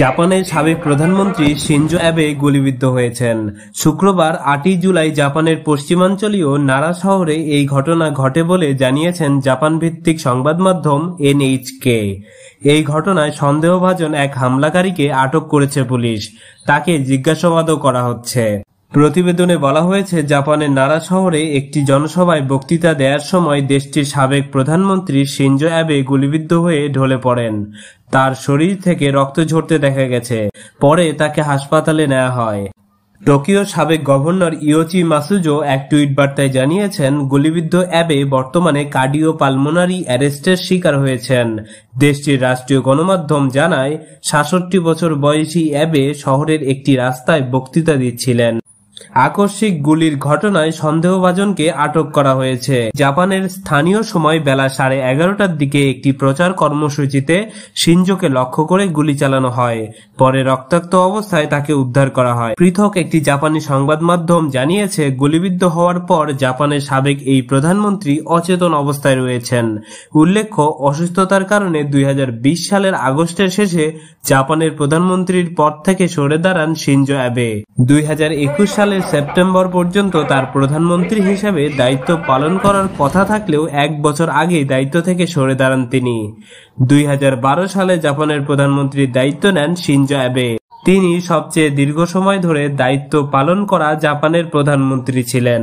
জাপানের সাবেক প্রধানমন্ত্রী সিনজো অ্যাবে গুলিবিদ্ধ হয়েছেন শুক্রবার আটই জুলাই জাপানের পশ্চিমাঞ্চলীয় নারা শহরে এই ঘটনা ঘটে বলে জানিয়েছেন জাপান ভিত্তিক সংবাদ মাধ্যম এনএইচকে এই ঘটনায় সন্দেহভাজন এক হামলাকারীকে আটক করেছে পুলিশ তাকে জিজ্ঞাসাবাদও করা হচ্ছে প্রতিবেদনে বলা হয়েছে জাপানের নারা শহরে একটি জনসভায় বক্তৃতা দেওয়ার সময় দেশটির সাবেক প্রধানমন্ত্রী সিনজো অ্যাবে গুলিবিদ্ধ হয়ে ঢলে পড়েন তার শরীর থেকে রক্ত ঝরতে দেখা গেছে পরে তাকে হাসপাতালে নেওয়া হয় টোকিও সাবেক গভর্নর ইয়োচি মাসুজো এক টুইট বার্তায় জানিয়েছেন গুলিবিদ্ধ অ্যাবে বর্তমানে কার্ডিও পালমোনারি অ্যারেস্টের শিকার হয়েছেন দেশটির রাষ্ট্রীয় গণমাধ্যম জানায় সাতষট্টি বছর বয়সী অ্যাবে শহরের একটি রাস্তায় বক্তৃতা দিচ্ছিলেন আকস্মিক গুলির ঘটনায় সন্দেহভাজনকে আটক করা হয়েছে জাপানের স্থানীয় সময় বেলা সাড়ে এগারোটার দিকে একটি প্রচার কর্মসূচিতে সিনজোকে লক্ষ্য করে গুলি চালানো হয় পরে রক্তাক্ত অবস্থায় তাকে উদ্ধার করা হয় পৃথক একটি জাপানি সংবাদ মাধ্যম জানিয়েছে গুলিবিদ্ধ হওয়ার পর জাপানের সাবেক এই প্রধানমন্ত্রী অচেতন অবস্থায় রয়েছেন উল্লেখ্য অসুস্থতার কারণে দুই সালের আগস্টের শেষে জাপানের প্রধানমন্ত্রীর পদ থেকে সরে দাঁড়ান সিনজো অ্যাবে দুই সাল সালের সেপ্টেম্বর পর্যন্ত তার প্রধানমন্ত্রী হিসেবে দায়িত্ব পালন করার কথা থাকলেও এক বছর আগেই দায়িত্ব থেকে সরে দাঁড়ান তিনি দুই সালে জাপানের প্রধানমন্ত্রীর দায়িত্ব নেন শিনজো অ্যাবে তিনি সবচেয়ে দীর্ঘ সময় ধরে দায়িত্ব পালন করা জাপানের প্রধানমন্ত্রী ছিলেন